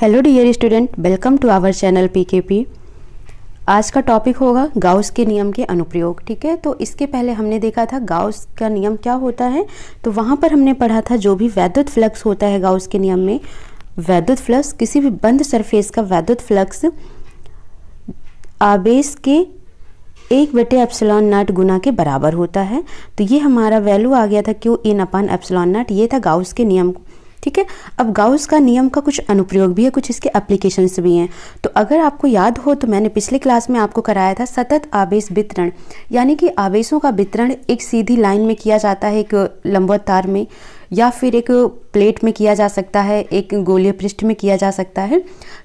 Hello dear student welcome to our channel PKP आज का topic होगा गाउस के नियम के अनुप्रयोग ठीक है तो इसके पहले हमने देखा था गाउस का नियम क्या होता है तो वहाँ पर हमने पढ़ा था जो भी वैद्युत फ्लक्स होता है गाउस के नियम में वैद्युत फ्लक्स किसी भी बंद सरफेस का वैद्युत फ्लक्स आवेश के एक बटे एप्सलॉन नाट गुना के बराबर होता है तो ये हमारा वैल्यू आ गया था क्यू इन अपान एप्सलॉन नाट ये था गाउस के नियम ठीक है अब गाउस का नियम का कुछ अनुप्रयोग भी है कुछ इसके एप्लीकेशंस भी हैं तो अगर आपको याद हो तो मैंने पिछले क्लास में आपको कराया था सतत आवेश वितरण यानी कि आवेशों का वितरण एक सीधी लाइन में किया जाता है एक लंबवत तार में या फिर एक प्लेट में किया जा सकता है एक गोलीय पृष्ठ में किया जा सकता है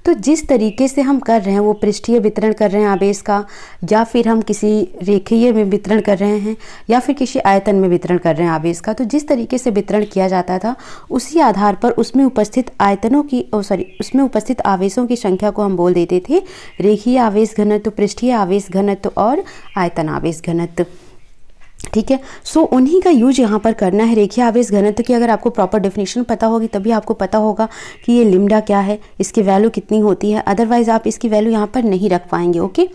तो जिस तरीके से हम कर रहे हैं वो पृष्ठीय वितरण कर रहे हैं आवेश का या फिर हम किसी रेखीय में वितरण कर रहे हैं या फिर किसी आयतन में वितरण कर रहे हैं आवेश का तो जिस तरीके से वितरण किया जाता था उसी आधार पर उसमें उपस्थित आयतनों की सॉरी उसमें उपस्थित आवेशों की संख्या को हम बोल देते थे रेखीय आवेश घनत्व पृष्ठीय आवेश घनत्व और आयतन आवेश घनत्व ठीक है सो so, उन्हीं का यूज यहाँ पर करना है रेखीय आवेश घनत्व की अगर आपको प्रॉपर डेफिनेशन पता होगी तभी आपको पता होगा कि ये लिमडा क्या है इसकी वैल्यू कितनी होती है अदरवाइज आप इसकी वैल्यू यहाँ पर नहीं रख पाएंगे ओके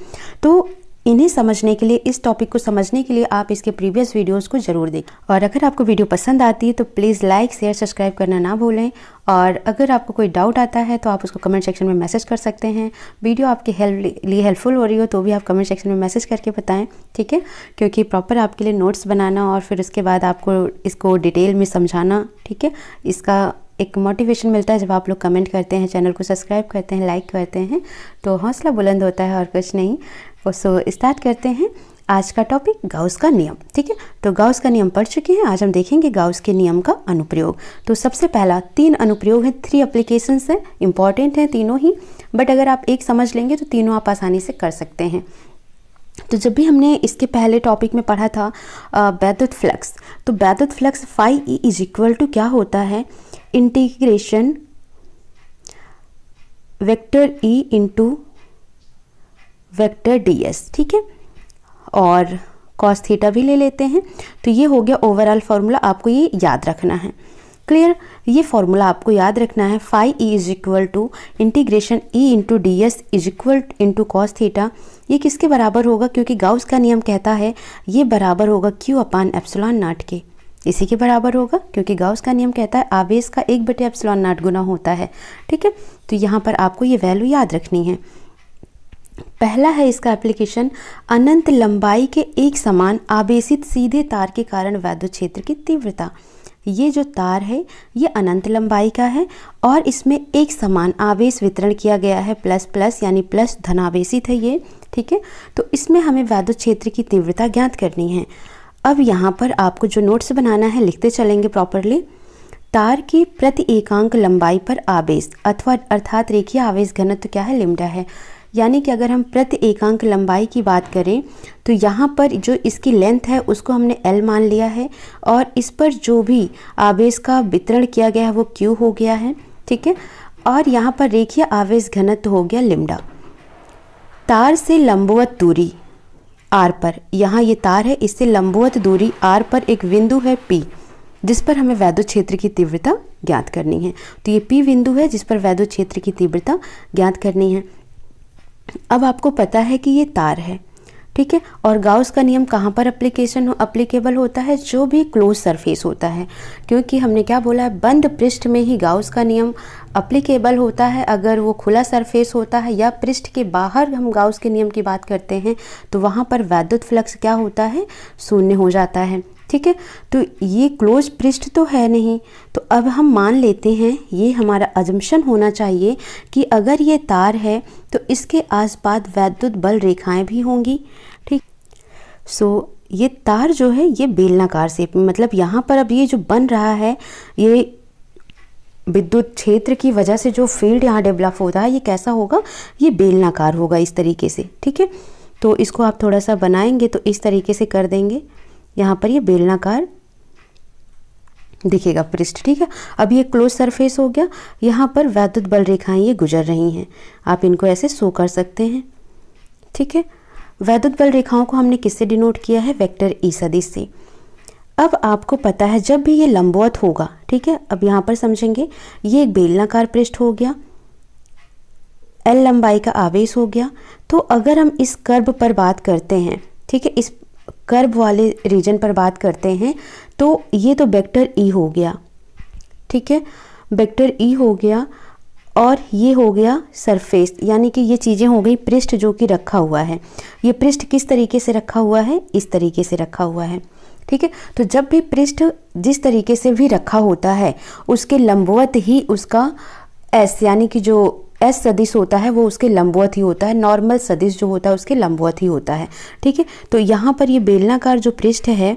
तो इन्हें समझने के लिए इस टॉपिक को समझने के लिए आप इसके प्रीवियस वीडियोस को जरूर देखें और अगर आपको वीडियो पसंद आती है तो प्लीज़ लाइक शेयर सब्सक्राइब करना ना भूलें और अगर आपको कोई डाउट आता है तो आप उसको कमेंट सेक्शन में मैसेज कर सकते हैं वीडियो आपके हेल्प लिए हेल्पफुल हो रही हो तो भी आप कमेंट सेक्शन में मैसेज करके बताएं ठीक है क्योंकि प्रॉपर आपके लिए नोट्स बनाना और फिर उसके बाद आपको इसको डिटेल में समझाना ठीक है इसका एक मोटिवेशन मिलता है जब आप लोग कमेंट करते हैं चैनल को सब्सक्राइब करते हैं लाइक करते हैं तो हौसला बुलंद होता है और कुछ नहीं सो स्टार्ट करते हैं आज का टॉपिक गाउस का नियम ठीक है तो गाउस का नियम पढ़ चुके हैं आज हम देखेंगे गाउस के नियम का अनुप्रयोग तो सबसे पहला तीन अनुप्रयोग हैं थ्री अप्लीकेशन हैं इंपॉर्टेंट हैं तीनों ही बट अगर आप एक समझ लेंगे तो तीनों आप आसानी से कर सकते हैं तो जब भी हमने इसके पहले टॉपिक में पढ़ा था बैदुत फ्लक्स तो बैदुत flux phi E is equal to क्या होता है integration vector E into vector S ठीक है और कॉस थीटा भी ले लेते हैं तो ये हो गया ओवरऑल फार्मूला आपको ये याद रखना है क्लियर ये फार्मूला आपको याद रखना है phi E is equal to integration E into D S is equal into cos theta ये किसके बराबर होगा क्योंकि गाउस का नियम कहता है ये बराबर होगा क्यू अपान एप्सलॉन नाट के इसी के बराबर होगा क्योंकि गाउस का नियम कहता है आवेश का एक बटे एप्सलॉन नाट गुना होता है ठीक है तो यहाँ पर आपको ये वैल्यू याद रखनी है पहला है इसका एप्लीकेशन अनंत लंबाई के एक समान आवेशित सीधे तार के कारण वैद्युत क्षेत्र की तीव्रता ये जो तार है ये अनंत लंबाई का है और इसमें एक समान आवेश वितरण किया गया है प्लस प्लस यानी प्लस धनावेशित है ये ठीक है तो इसमें हमें वैद्युत क्षेत्र की तीव्रता ज्ञात करनी है अब यहाँ पर आपको जो नोट्स बनाना है लिखते चलेंगे प्रॉपरली तार की प्रति एकांक लंबाई पर आवेश अथवा अर्थात रेखीय आवेश घनत्व क्या है लिमडा है यानी कि अगर हम प्रति एकांक लंबाई की बात करें तो यहाँ पर जो इसकी लेंथ है उसको हमने एल मान लिया है और इस पर जो भी आवेश का वितरण किया गया है वो क्यू हो गया है ठीक है और यहाँ पर रेखीय आवेश घनत्व हो गया लिमडा तार से लंबवत दूरी आर पर यहाँ ये तार है इससे लंबवत दूरी आर पर एक बिंदु है पी जिस पर हमें वैद्य क्षेत्र की तीव्रता ज्ञात करनी है तो ये पी बिंदु है जिस पर वैद्य क्षेत्र की तीव्रता ज्ञात करनी है अब आपको पता है कि ये तार है ठीक है और गाउस का नियम कहाँ पर अप्लीकेशन अप्लीकेबल होता है जो भी क्लोज सरफेस होता है क्योंकि हमने क्या बोला है बंद पृष्ठ में ही गाउस का नियम अप्लीकेबल होता है अगर वो खुला सरफेस होता है या पृष्ठ के बाहर हम गाउस के नियम की बात करते हैं तो वहाँ पर वैद्युत फ्लक्स क्या होता है शून्य हो जाता है ठीक है तो ये क्लोज पृष्ठ तो है नहीं तो अब हम मान लेते हैं ये हमारा अजम्पन होना चाहिए कि अगर ये तार है तो इसके आसपास वैद्युत बल रेखाएं भी होंगी ठीक सो ये तार जो है ये बेलनाकार सेप मतलब यहाँ पर अब ये जो बन रहा है ये विद्युत क्षेत्र की वजह से जो फील्ड यहाँ डेवलप हो रहा है ये कैसा होगा ये बेलनाकार होगा इस तरीके से ठीक है तो इसको आप थोड़ा सा बनाएंगे तो इस तरीके से कर देंगे यहाँ पर ये बेलनाकार दिखेगा पृष्ठ ठीक है अब ये क्लोज सरफेस हो गया यहाँ पर वैद्युत बल रेखाएं ये गुजर रही हैं आप इनको ऐसे सो कर सकते हैं ठीक है वैद्युत बल रेखाओं को हमने किससे डिनोट किया है वेक्टर ई e सदिश से अब आपको पता है जब भी ये लंबवत होगा ठीक है अब यहाँ पर समझेंगे ये एक बेलनाकार पृष्ठ हो गया एल लंबाई का आवेश हो गया तो अगर हम इस कर्व पर बात करते हैं ठीक है इस कर्ब वाले रीजन पर बात करते हैं तो ये तो वेक्टर ई e हो गया ठीक है वेक्टर ई e हो गया और ये हो गया सरफेस यानी कि ये चीज़ें हो गई पृष्ठ जो कि रखा हुआ है ये पृष्ठ किस तरीके से रखा हुआ है इस तरीके से रखा हुआ है ठीक है तो जब भी पृष्ठ जिस तरीके से भी रखा होता है उसके लंबवत ही उसका एस यानी कि जो एस सदिश होता है वो उसके लंबवत ही होता है नॉर्मल सदिश जो होता है उसके लंबवत ही होता है ठीक है तो यहाँ पर ये बेलनाकार जो पृष्ठ है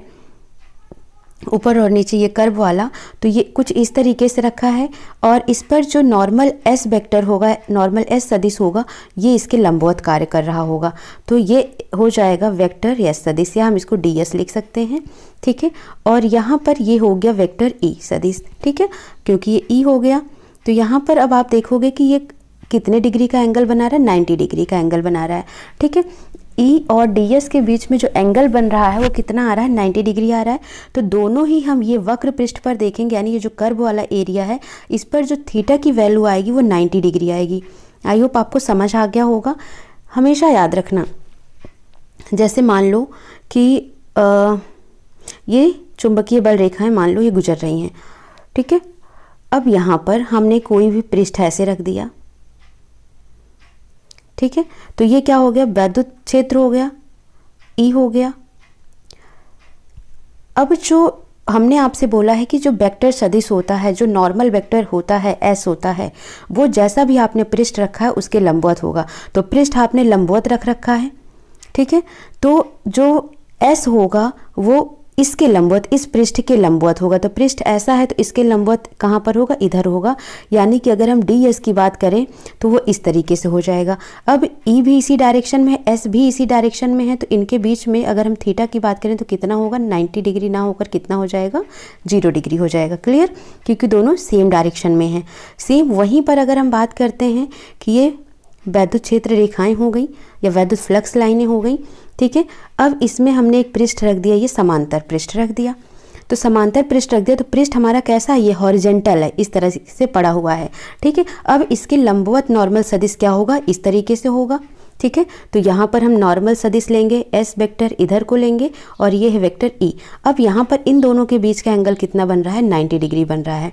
ऊपर और नीचे ये कर्व वाला तो ये कुछ इस तरीके से रखा है और इस पर जो नॉर्मल एस वेक्टर होगा नॉर्मल एस सदिश होगा ये इसके लंबवत कार्य कर रहा होगा तो ये हो जाएगा वेक्टर एस सदिश या हम इसको डी एस लिख सकते हैं ठीक है और यहाँ पर ये हो गया वेक्टर ई e सदिश ठीक है क्योंकि ये ई e हो गया तो यहाँ पर अब आप देखोगे कि ये कितने डिग्री का एंगल बना रहा है 90 डिग्री का एंगल बना रहा है ठीक है ई e और डी एस के बीच में जो एंगल बन रहा है वो कितना आ रहा है 90 डिग्री आ रहा है तो दोनों ही हम ये वक्र पृष्ठ पर देखेंगे यानी ये जो कर्व वाला एरिया है इस पर जो थीटा की वैल्यू आएगी वो 90 डिग्री आएगी आई होप आपको समझ आ गया होगा हमेशा याद रखना जैसे मान लो कि आ, ये चुंबकीय बल रेखाएं मान लो ये गुजर रही हैं ठीक है अब यहाँ पर हमने कोई भी पृष्ठ ऐसे रख दिया ठीक है तो ये क्या हो गया वैद्युत क्षेत्र हो गया ई e हो गया अब जो हमने आपसे बोला है कि जो वेक्टर सदिश होता है जो नॉर्मल वेक्टर होता है एस होता है वो जैसा भी आपने पृष्ठ रखा है उसके लंबवत होगा तो पृष्ठ आपने लंबवत रख रखा है ठीक है तो जो एस होगा वो इसके लंबवत इस पृष्ठ के लंबवत होगा तो पृष्ठ ऐसा है तो इसके लंबवत कहाँ पर होगा इधर होगा यानी कि अगर हम डी एस की बात करें तो वो इस तरीके से हो जाएगा अब ई e भी इसी डायरेक्शन में है एस भी इसी डायरेक्शन में है तो इनके बीच में अगर हम थीटा की बात करें तो कितना होगा 90 डिग्री ना होकर कितना हो जाएगा जीरो डिग्री हो जाएगा क्लियर क्योंकि दोनों सेम डायरेक्शन में हैं सेम वहीं पर अगर हम बात करते हैं कि ये वैद्युत क्षेत्र रेखाएं हो गई या वैद्युत फ्लक्स लाइनें हो गई ठीक है अब इसमें हमने एक पृष्ठ रख दिया ये समांतर पृष्ठ रख दिया तो समांतर पृष्ठ रख दिया तो पृष्ठ हमारा कैसा है ये हॉरिजेंटल है इस तरह से पड़ा हुआ है ठीक है अब इसके लंबवत नॉर्मल सदिश क्या होगा इस तरीके से होगा ठीक है तो यहाँ पर हम नॉर्मल सदिश लेंगे एस वेक्टर इधर को लेंगे और ये है वेक्टर ई e. अब यहाँ पर इन दोनों के बीच का एंगल कितना बन रहा है 90 डिग्री बन रहा है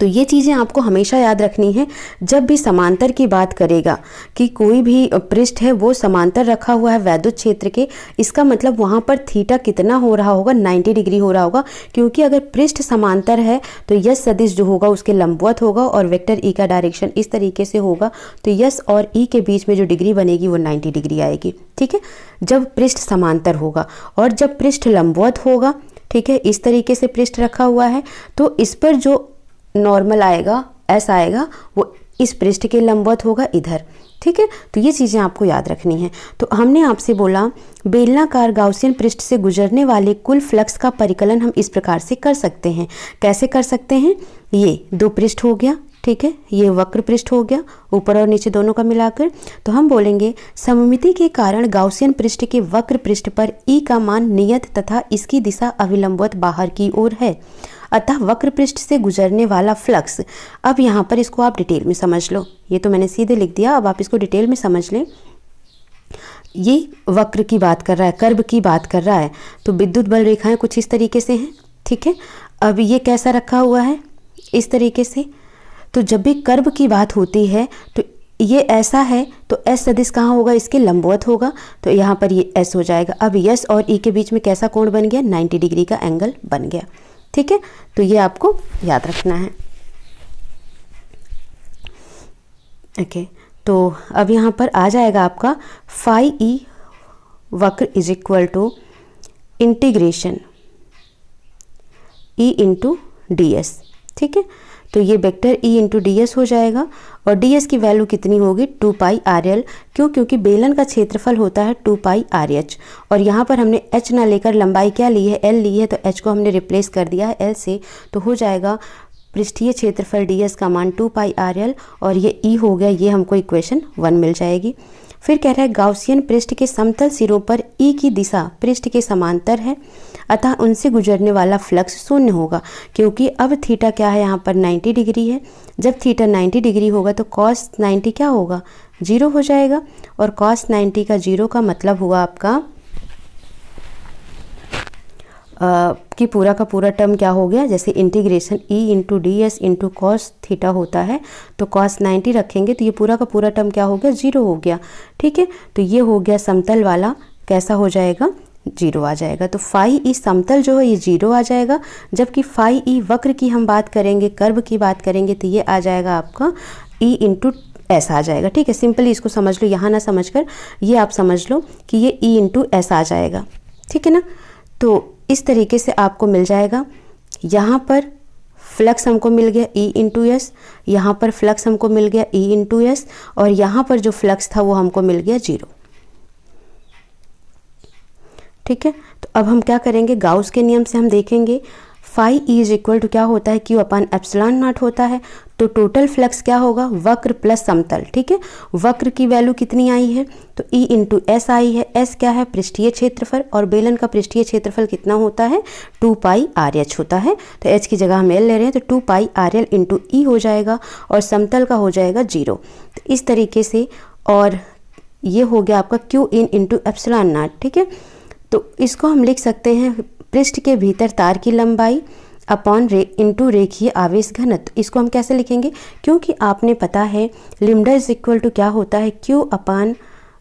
तो ये चीज़ें आपको हमेशा याद रखनी है जब भी समांतर की बात करेगा कि कोई भी पृष्ठ है वो समांतर रखा हुआ है वैद्युत क्षेत्र के इसका मतलब वहाँ पर थीटा कितना हो रहा होगा 90 डिग्री हो रहा होगा क्योंकि अगर पृष्ठ समांतर है तो यस सदिश जो होगा उसके लंबवत होगा और वेक्टर ई e का डायरेक्शन इस तरीके से होगा तो यस और ई e के बीच में जो डिग्री बनेगी वो नाइन्टी डिग्री आएगी ठीक है जब पृष्ठ समांतर होगा और जब पृष्ठ लंबवत होगा ठीक है इस तरीके से पृष्ठ रखा हुआ है तो इस पर जो नॉर्मल आएगा ऐसा आएगा वो इस पृष्ठ के लंबवत होगा इधर ठीक है तो ये चीज़ें आपको याद रखनी है तो हमने आपसे बोला बेलनाकार गाउसियन पृष्ठ से गुजरने वाले कुल फ्लक्स का परिकलन हम इस प्रकार से कर सकते हैं कैसे कर सकते हैं ये दो पृष्ठ हो गया ठीक है ये वक्र पृष्ठ हो गया ऊपर और नीचे दोनों का मिलाकर तो हम बोलेंगे सममिति के कारण गाउसियन पृष्ठ के वक्र पृष्ठ पर ई e का मान नियत तथा इसकी दिशा अविलंबवत बाहर की ओर है अतः वक्र पृष्ठ से गुजरने वाला फ्लक्स अब यहाँ पर इसको आप डिटेल में समझ लो ये तो मैंने सीधे लिख दिया अब आप इसको डिटेल में समझ लें ये वक्र की बात कर रहा है कर्व की बात कर रहा है तो विद्युत बल रेखाएं कुछ इस तरीके से हैं ठीक है अब ये कैसा रखा हुआ है इस तरीके से तो जब भी कर्व की बात होती है तो ये ऐसा है तो एस सदिश कहाँ होगा इसके लंबवत होगा तो यहाँ पर ये एस हो जाएगा अब यस और ई e के बीच में कैसा कोण बन गया 90 डिग्री का एंगल बन गया ठीक है तो ये आपको याद रखना है ओके तो अब यहाँ पर आ जाएगा आपका फाइव ई वक्र is equal to integration E into D S ठीक है तो ये vector E into D S हो जाएगा और डी एस की वैल्यू कितनी होगी टू पाई आर एल क्यों क्योंकि बेलन का क्षेत्रफल होता है टू पाई आर एच और यहाँ पर हमने एच ना लेकर लंबाई क्या ली है एल ली है तो एच को हमने रिप्लेस कर दिया है एल से तो हो जाएगा पृष्ठीय क्षेत्रफल डी एस का मान टू पाई आर एल और ये ई e हो गया ये हमको इक्वेशन वन मिल जाएगी फिर कह रहा है गाउसियन पृष्ठ के समतल सिरों पर ई की दिशा पृष्ठ के समांतर है अतः उनसे गुजरने वाला फ्लक्स शून्य होगा क्योंकि अब थीटा क्या है यहाँ पर 90 डिग्री है जब थीटा 90 डिग्री होगा तो कॉस 90 क्या होगा जीरो हो जाएगा और कॉस 90 का जीरो का मतलब हुआ आपका कि पूरा का पूरा टर्म क्या हो गया जैसे integration E into D S into cos theta होता है तो कॉस नाइन्टी रखेंगे तो ये पूरा का पूरा टर्म क्या हो गया जीरो हो गया ठीक है तो ये हो गया समतल वाला कैसा हो जाएगा जीरो आ जाएगा तो फाइ ई e समतल जो है ये जीरो आ जाएगा जबकि फाइ ई e वक्र की हम बात करेंगे कर्व की बात करेंगे तो ये आ जाएगा आपका ई इंटू ऐसा आ जाएगा ठीक है सिंपली इसको समझ लो यहाँ ना समझ कर ये आप समझ लो कि ये ई इंटू ऐसा आ जाएगा ठीक है ना तो इस तरीके से आपको मिल जाएगा यहाँ पर फ्लक्स हमको मिल गया E इंटू एस यहाँ पर फ्लक्स हमको मिल गया E इंटू एस और यहाँ पर जो फ्लक्स था वो हमको मिल गया जीरो ठीक है तो अब हम क्या करेंगे गाउस के नियम से हम देखेंगे फाइव इज इक्वल टू क्या होता है क्यू अपन एप्सलॉन नॉट होता है तो टोटल फ्लक्स क्या होगा वक्र प्लस समतल ठीक है वक्र की वैल्यू कितनी आई है तो ई इंटू एस आई है एस क्या है पृष्ठीय क्षेत्रफल और बेलन का पृष्ठीय क्षेत्रफल कितना होता है टू पाई आर एच होता है तो एच की जगह हम एल ले रहे हैं तो two pi R L into E e हो जाएगा और समतल का हो जाएगा जीरो तो इस तरीके से और ये हो गया आपका Q in into epsilon naught ठीक है तो इसको हम लिख सकते हैं पृष्ठ के भीतर तार की लंबाई अपॉन रे इंटू रेखीय आवेश घनत्व इसको हम कैसे लिखेंगे क्योंकि आपने पता है लिमडा इज इक्वल टू क्या होता है Q upon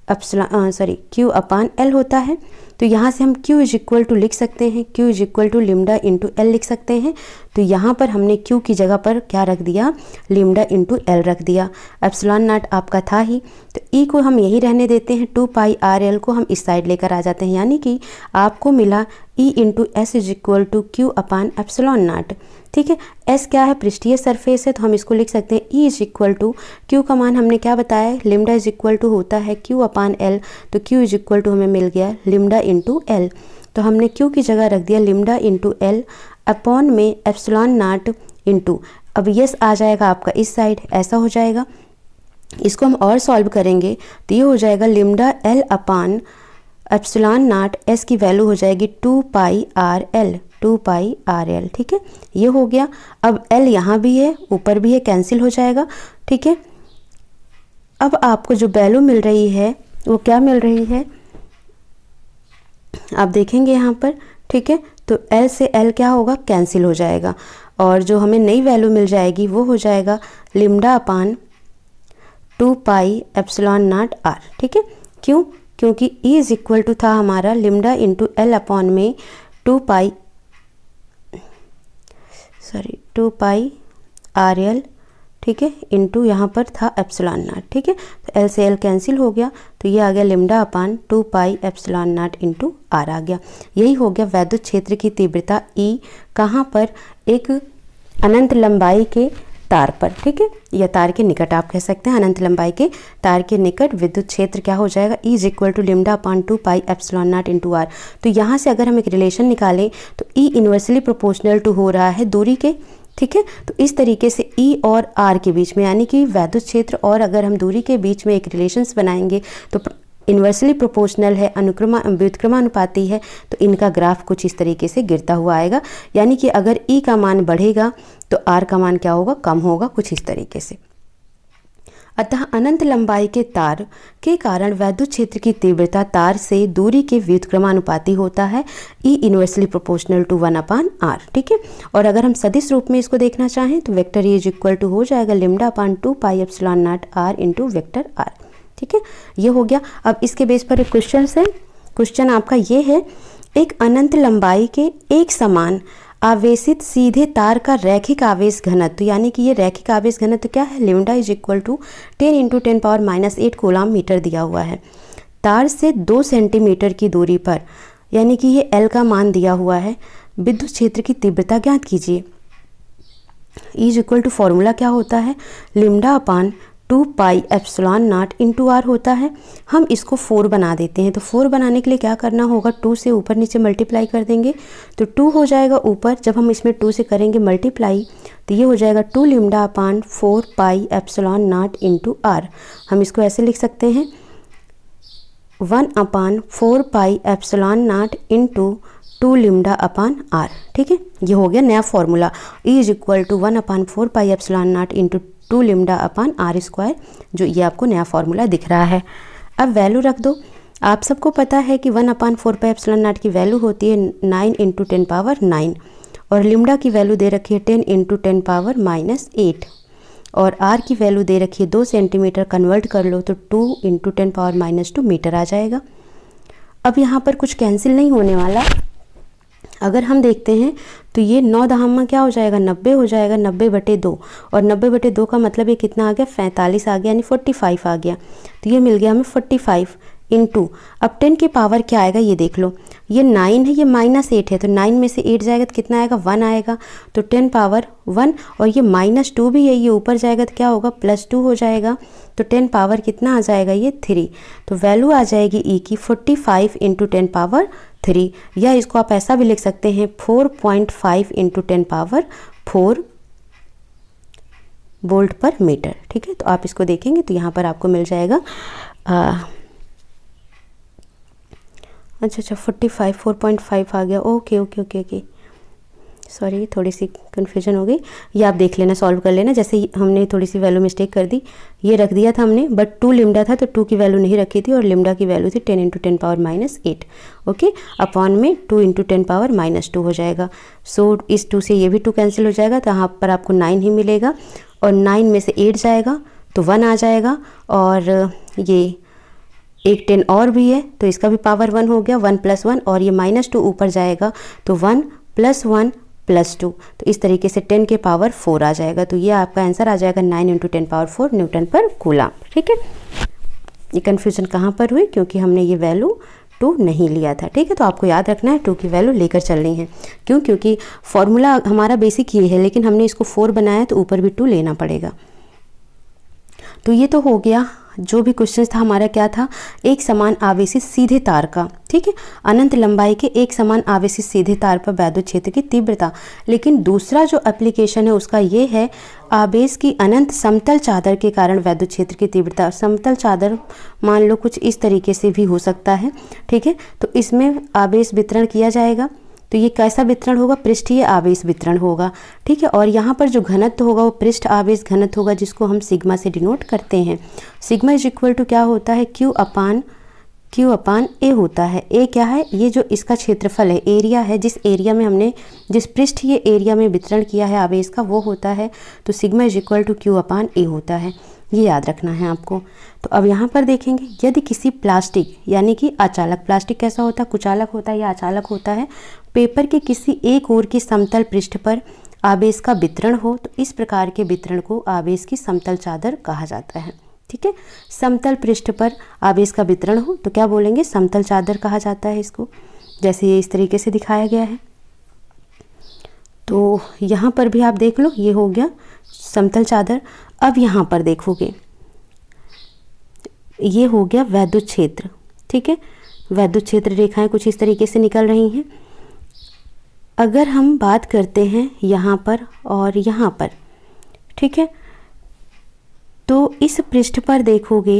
epsilon sorry Q upon L होता है तो यहाँ से हम Q इज इक्वल टू लिख सकते हैं Q is equal to lambda into L लिख सकते हैं तो यहाँ पर हमने Q की जगह पर क्या रख दिया लिमडा इंटू एल रख दिया एप्सलॉन नाट आपका था ही तो E को हम यही रहने देते हैं टू पाई आर एल को हम इस साइड लेकर आ जाते हैं यानी कि आपको मिला E into S is equal to Q upon epsilon naught ठीक है एस क्या है पृष्ठीय सरफेस है तो हम इसको लिख सकते हैं E is equal to Q का मान हमने क्या बताया लिमडा इज इक्वल टू होता है क्यू अपान एल तो क्यू इज इक्वल टू हमें मिल गया लिमडा इंटू एल तो हमने क्यू की जगह रख दिया लिमडा इंटू एल अपॉन में एप्सलॉन नाट इंटू अब यस आ जाएगा आपका इस साइड ऐसा हो जाएगा इसको हम और सॉल्व करेंगे तो ये हो जाएगा lambda L upon epsilon naught S की वैल्यू हो जाएगी two pi R L two pi R L ठीक है ये हो गया अब एल यहाँ भी है ऊपर भी है कैंसिल हो जाएगा ठीक है अब आपको जो वैल्यू मिल रही है वो क्या मिल रही है आप देखेंगे यहाँ पर ठीक है तो एल से एल क्या होगा कैंसिल हो जाएगा और जो हमें नई वैल्यू मिल जाएगी वो हो जाएगा lambda upon two pi epsilon naught R ठीक है क्यों क्योंकि ई इज इक्वल टू था हमारा लिमडा इंटू एल अपॉन में two pi sorry two pi R L ठीक है इंटू यहाँ पर था एप्सलॉन नाट ठीक है तो एल से एल कैंसिल हो गया तो ये आ गया lambda upon two pi epsilon naught into R आ गया यही हो गया वैद्युत क्षेत्र की तीव्रता ई e, कहाँ पर एक अनंत लंबाई के तार पर ठीक है या तार के निकट आप कह सकते हैं अनंत लंबाई के तार के निकट विद्युत क्षेत्र क्या हो जाएगा is equal to lambda upon two pi epsilon naught two R तो यहाँ से अगर हम एक रिलेशन निकालें तो ई इन्वर्सली प्रोपोर्शनल टू हो रहा है दूरी के ठीक है तो इस तरीके से ई e और आर के बीच में यानी कि वैद्युत क्षेत्र और अगर हम दूरी के बीच में एक रिलेशन बनाएंगे तो इन्वर्सली प्रोपोर्शनल है अनुक्रमा व्युतक्रमानुपाती है तो इनका ग्राफ कुछ इस तरीके से गिरता हुआ आएगा यानी कि अगर ई e का मान बढ़ेगा तो आर का मान क्या होगा कम होगा कुछ इस तरीके से अतः अनंत लंबाई के तार के कारण वैद्युत क्षेत्र की तीव्रता तार से दूरी के व्युतक्रमानुपाती होता है E inversely proportional to one upon R ठीक है और अगर हम सदिश रूप में इसको देखना चाहें तो वेक्टर ये इज इक्वल टू हो जाएगा lambda upon two pi epsilon naught R into vector R ठीक है ये हो गया अब इसके बेस पर एक क्वेश्चन है क्वेश्चन आपका ये है एक अनंत लंबाई के एक समान आवेशित सीधे तार का रैखिक आवेश घनत्व यानी कि ये रैखिक आवेश घनत्व क्या है lambda is equal to ten into ten power minus eight coulomb metre दिया हुआ है तार से दो सेंटीमीटर की दूरी पर यानी कि ये एल का मान दिया हुआ है विद्युत क्षेत्र की तीव्रता ज्ञात कीजिए इज इक्वल टू फॉर्मूला क्या होता है lambda upon two pi epsilon naught into R होता है हम इसको फोर बना देते हैं तो फोर बनाने के लिए क्या करना होगा टू से ऊपर नीचे मल्टीप्लाई कर देंगे तो टू हो जाएगा ऊपर जब हम इसमें टू से करेंगे मल्टीप्लाई तो ये हो जाएगा two lambda upon four pi epsilon naught into R हम इसको ऐसे लिख सकते हैं one upon four pi epsilon naught into two lambda upon R ठीक है ये हो गया नया formula E is equal to one upon four pi epsilon naught into two lambda upon R square जो ये आपको नया फार्मूला दिख रहा है अब वैल्यू रख दो आप सबको पता है कि one upon four pi epsilon naught की वैल्यू होती है nine into ten power nine और लिमडा की वैल्यू दे रखी है ten into ten power minus eight और आर की वैल्यू दे रखी है दो सेंटीमीटर कन्वर्ट कर लो तो two into ten power minus two metre आ जाएगा अब यहाँ पर कुछ कैंसिल नहीं होने वाला अगर हम देखते हैं तो ये नौ दहामा क्या हो जाएगा नब्बे हो जाएगा नब्बे बटे दो और नब्बे बटे दो का मतलब ये कितना आ गया पैंतालीस आ गया यानी फोर्टी फाइव आ गया तो ये मिल गया हमें फोर्टी फाइव इन टू अब टेन की पावर क्या आएगा ये देख लो ये नाइन है ये माइनस एट है तो नाइन में से एट जाएगा तो कितना आएगा वन आएगा तो टेन पावर वन और ये माइनस टू भी है ये ऊपर जाएगा तो क्या होगा प्लस टू हो जाएगा तो टेन पावर कितना आ जाएगा ये थ्री तो वैल्यू आ जाएगी ई e की forty five into ten power three या इसको आप ऐसा भी लिख सकते हैं four point five into ten power four volt पर मीटर ठीक है तो आप इसको देखेंगे तो यहाँ पर आपको मिल जाएगा आ, अच्छा अच्छा forty five four point five आ गया okay okay okay okay sorry थोड़ी सी कन्फ्यूजन हो गई ये आप देख लेना सॉल्व कर लेना जैसे हमने थोड़ी सी वैल्यू मिस्टेक कर दी ये रख दिया था हमने बट टू लिमडा था तो टू की वैल्यू नहीं रखी थी और लिमडा की वैल्यू थी ten into ten power minus eight okay upon में two into ten power minus two हो जाएगा सो so, इस टू से ये भी टू कैंसिल हो जाएगा तो यहाँ पर आपको नाइन ही मिलेगा और नाइन में से एट जाएगा तो वन आ जाएगा और ये एक टेन और भी है तो इसका भी पावर वन हो गया वन प्लस वन और ये माइनस टू ऊपर जाएगा तो one plus one plus two तो इस तरीके से टेन के पावर फोर आ जाएगा तो ये आपका आंसर आ जाएगा nine into ten power four newton पर कूलाम ठीक है ये कन्फ्यूज़न कहाँ पर हुई क्योंकि हमने ये वैल्यू टू नहीं लिया था ठीक है तो आपको याद रखना है टू की वैल्यू लेकर चलनी है क्यों क्योंकि फॉर्मूला हमारा बेसिक ये है लेकिन हमने इसको फोर बनाया तो ऊपर भी टू लेना पड़ेगा तो ये तो हो गया जो भी क्वेश्चन था हमारा क्या था एक समान आवेशित सीधे तार का ठीक है अनंत लंबाई के एक समान आवेशित सीधे तार पर वैद्युत क्षेत्र की तीव्रता लेकिन दूसरा जो एप्लीकेशन है उसका ये है आवेश की अनंत समतल चादर के कारण वैद्युत क्षेत्र की तीव्रता समतल चादर मान लो कुछ इस तरीके से भी हो सकता है ठीक है तो इसमें आवेश वितरण किया जाएगा तो ये कैसा वितरण होगा पृष्ठीय आवेश वितरण होगा ठीक है और यहाँ पर जो घनत्व होगा वो पृष्ठ आवेश घनत्व होगा जिसको हम सिग्मा से डिनोट करते हैं सिग्मा इज इक्वल टू क्या होता है Q upon Q upon A होता है ए क्या है ये जो इसका क्षेत्रफल है एरिया है जिस एरिया में हमने जिस पृष्ठीय एरिया में वितरण किया है आवेश का वो होता है तो sigma is equal to Q upon A होता है ये याद रखना है आपको तो अब यहाँ पर देखेंगे यदि किसी प्लास्टिक यानी कि अचालक प्लास्टिक कैसा होता है कुचालक होता है या अचालक होता है पेपर के किसी एक ओर की समतल पृष्ठ पर आवेश का वितरण हो तो इस प्रकार के वितरण को आवेश की समतल चादर कहा जाता है ठीक है समतल पृष्ठ पर आवेश का वितरण हो तो क्या बोलेंगे समतल चादर कहा जाता है इसको जैसे ये इस तरीके से दिखाया गया है तो यहाँ पर भी आप देख लो ये हो गया समतल चादर अब यहाँ पर देखोगे ये हो गया वैद्युत क्षेत्र ठीक है वैद्युत क्षेत्र रेखाएं कुछ इस तरीके से निकल रही हैं अगर हम बात करते हैं यहाँ पर और यहाँ पर ठीक है तो इस पृष्ठ पर देखोगे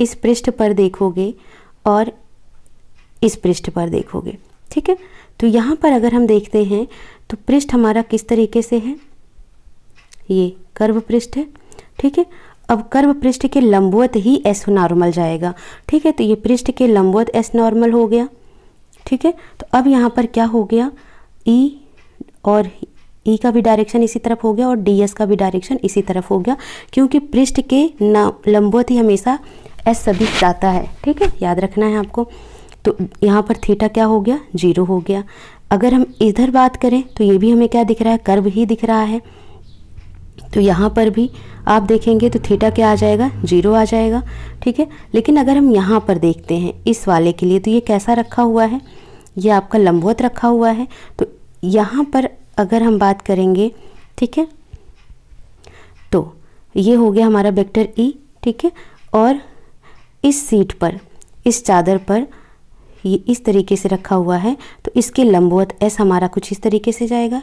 इस पृष्ठ पर देखोगे और इस पृष्ठ पर देखोगे ठीक है तो यहाँ पर अगर हम देखते हैं तो पृष्ठ हमारा किस तरीके से है ये कर्व पृष्ठ है ठीक है अब कर्व पृष्ठ के लंबवत ही एस नॉर्मल जाएगा ठीक है तो ये पृष्ठ के लंबवत एस नॉर्मल हो गया ठीक है तो अब यहाँ पर क्या हो गया ई e और ई e का भी डायरेक्शन इसी तरफ हो गया और डी एस का भी डायरेक्शन इसी तरफ हो गया क्योंकि पृष्ठ के लंबवत ही हमेशा एस सभी जाता है ठीक है याद रखना है आपको तो यहाँ पर थीटा क्या हो गया जीरो हो गया अगर हम इधर बात करें तो ये भी हमें क्या दिख रहा है कर्व ही दिख रहा है तो यहाँ पर भी आप देखेंगे तो थीटा क्या आ जाएगा जीरो आ जाएगा ठीक है लेकिन अगर हम यहाँ पर देखते हैं इस वाले के लिए तो ये कैसा रखा हुआ है ये आपका लंबवत रखा हुआ है तो यहाँ पर अगर हम बात करेंगे ठीक है तो ये हो गया हमारा वेक्टर ई e, ठीक है और इस सीट पर इस चादर पर ये इस तरीके से रखा हुआ है तो इसके लंबवत एस हमारा कुछ इस तरीके से जाएगा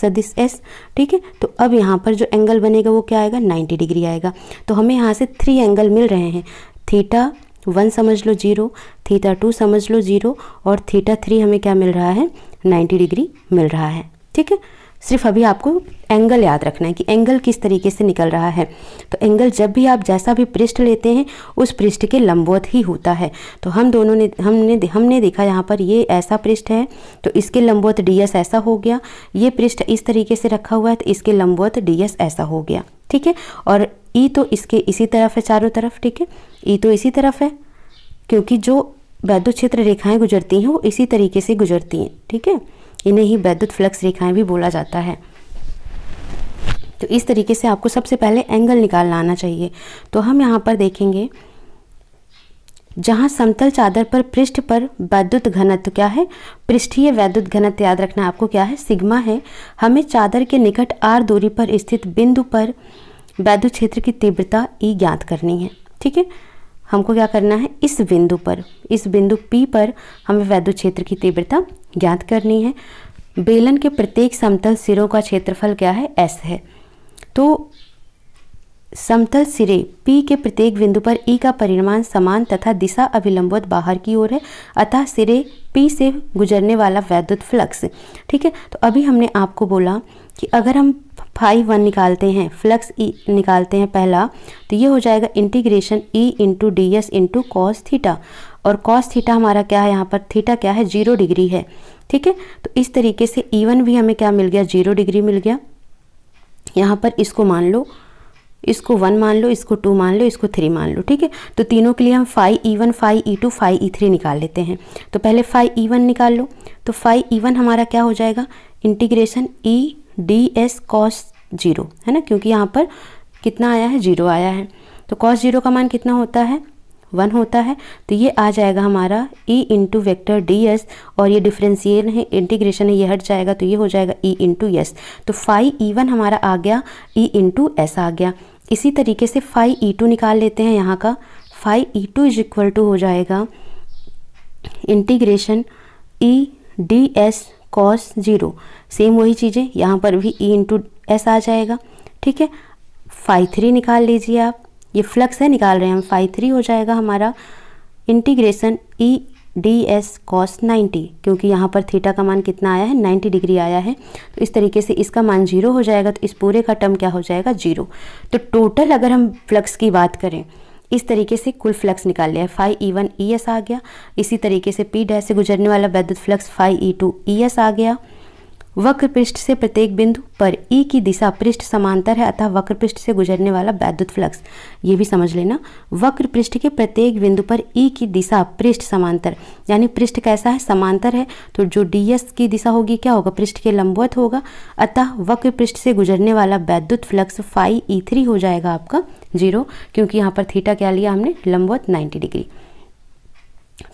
सदिस एस ठीक है तो अब यहाँ पर जो एंगल बनेगा वो क्या आएगा 90 डिग्री आएगा तो हमें यहाँ से थ्री एंगल मिल रहे हैं थीटा वन समझ लो जीरो थीटा टू समझ लो जीरो और थीटा थ्री हमें क्या मिल रहा है नाइन्टी डिग्री मिल रहा है ठीक है सिर्फ अभी आपको एंगल याद रखना है कि एंगल किस तरीके से निकल रहा है तो एंगल जब भी आप जैसा भी पृष्ठ लेते हैं उस पृष्ठ के लंबवत ही होता है तो हम दोनों ने हमने हमने देखा यहाँ पर ये ऐसा पृष्ठ है तो इसके लंबवत डी ऐसा हो गया ये पृष्ठ इस तरीके से रखा हुआ है तो इसके लंबवत डी ऐसा हो गया ठीक है और ई तो इसके इसी तरफ है चारों तरफ ठीक है ई तो इसी तरफ है क्योंकि जो वैद्युत क्षेत्र रेखाएं गुजरती हैं वो इसी तरीके से गुजरती हैं ठीक है इन्हें ही वैद्युत फ्लक्स रेखाएं भी बोला जाता है तो इस तरीके से आपको सबसे पहले एंगल निकालना आना चाहिए तो हम यहाँ पर देखेंगे जहाँ समतल चादर पर पृष्ठ पर वैद्युत घनत्व क्या है पृष्ठीय वैद्युत घनत्व याद रखना आपको क्या है सिग्मा है हमें चादर के निकट आर दूरी पर स्थित बिंदु पर वैद्य क्षेत्र की तीव्रता ई e ज्ञात करनी है ठीक है हमको क्या करना है इस बिंदु पर इस बिंदु पी पर हमें वैद्य क्षेत्र की तीव्रता ज्ञात करनी है बेलन के प्रत्येक समतल सिरों का क्षेत्रफल क्या है एस है तो समतल सिरे P के प्रत्येक बिंदु पर E का परिमाण समान तथा दिशा अभिलंबवत बाहर की ओर है अतः सिरे P से गुजरने वाला वैद्युत फ्लक्स ठीक है तो अभी हमने आपको बोला कि अगर हम फाइव वन निकालते हैं फ्लक्स ई e निकालते हैं पहला तो ये हो जाएगा integration E into D S into cos theta और कॉस थीटा हमारा क्या है यहाँ पर थीटा क्या है जीरो डिग्री है ठीक है तो इस तरीके से ई e वन भी हमें क्या मिल गया जीरो डिग्री मिल गया यहाँ पर इसको मान लो इसको वन मान लो इसको टू मान लो इसको थ्री मान लो ठीक है तो तीनों के लिए हम phi E one phi E two phi E three निकाल लेते हैं तो पहले फाइव ई वन निकाल लो तो फाइव ई वन हमारा क्या हो जाएगा integration E D S cos zero है ना क्योंकि यहाँ पर कितना आया है जीरो आया है तो कॉस जीरो का मान कितना होता है वन होता है तो ये आ जाएगा हमारा E into vector D S और ये डिफ्रेंशिएट है इंटीग्रेशन है ये हट जाएगा तो ये हो जाएगा ई इंटू एस तो फाइव ई वन हमारा आ गया ई इंटू एस आ गया इसी तरीके से फाइव ई टू निकाल लेते हैं यहाँ का phi E two is equal to हो जाएगा integration E D S cos zero same वही चीज़ें यहाँ पर भी ई इंटू एस आ जाएगा ठीक है फाइव थ्री निकाल लीजिए आप ये फ्लक्स है निकाल रहे हैं हम फाइव थ्री हो जाएगा हमारा integration E D S cos ninety क्योंकि यहाँ पर थीटा का मान कितना आया है नाइन्टी डिग्री आया है तो इस तरीके से इसका मान जीरो हो जाएगा तो इस पूरे का टर्म क्या हो जाएगा जीरो तो टोटल अगर हम फ्लक्स की बात करें इस तरीके से कुल फ्लक्स निकाल लिया है phi E e one E e S आ गया इसी तरीके से पी डैश से गुजरने वाला वैद्युत flux phi E e two E S आ गया वक्र पृष्ठ से प्रत्येक बिंदु पर ई e की दिशा पृष्ठ समांतर है अतः वक्र पृष्ठ से गुजरने वाला वैद्युत फ्लक्स ये भी समझ लेना वक्र पृष्ठ के प्रत्येक बिंदु पर ई e की दिशा पृष्ठ समांतर यानी पृष्ठ कैसा है समांतर है तो जो डी की दिशा होगी क्या होगा पृष्ठ के लंबवत होगा अतः वक्र पृष्ठ से गुजरने वाला वैद्युत फ्लक्स फाइव ई e हो जाएगा आपका जीरो क्योंकि यहाँ पर थीटा क्या लिया हमने लंबवत नाइन्टी डिग्री